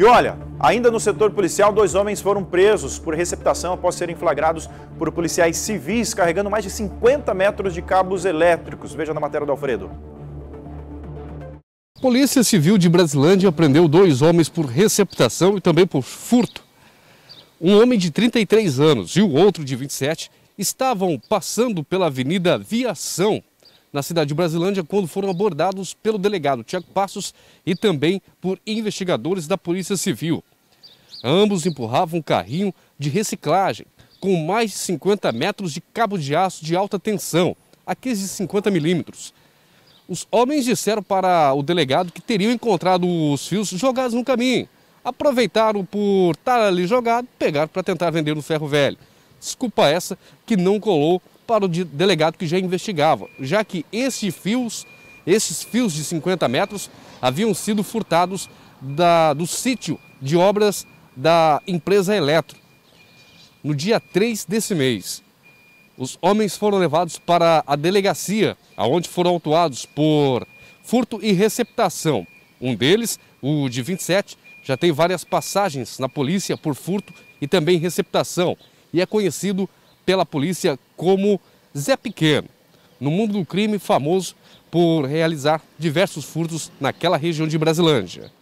E olha, ainda no setor policial, dois homens foram presos por receptação após serem flagrados por policiais civis carregando mais de 50 metros de cabos elétricos. Veja na matéria do Alfredo. Polícia Civil de Brasilândia prendeu dois homens por receptação e também por furto. Um homem de 33 anos e o outro de 27 estavam passando pela Avenida Viação, na cidade de Brasilândia quando foram abordados pelo delegado Tiago Passos e também por investigadores da Polícia Civil. Ambos empurravam um carrinho de reciclagem com mais de 50 metros de cabo de aço de alta tensão, aqueles de 50 milímetros. Os homens disseram para o delegado que teriam encontrado os fios jogados no caminho. Aproveitaram por estar ali jogado, pegaram para tentar vender no ferro velho. Desculpa essa que não colou para o delegado que já investigava, já que esses fios, esses fios de 50 metros haviam sido furtados da, do sítio de obras da empresa Eletro. No dia 3 desse mês, os homens foram levados para a delegacia, aonde foram autuados por furto e receptação. Um deles, o de 27, já tem várias passagens na polícia por furto e também receptação e é conhecido pela polícia como Zé Pequeno, no mundo do crime famoso por realizar diversos furtos naquela região de Brasilândia.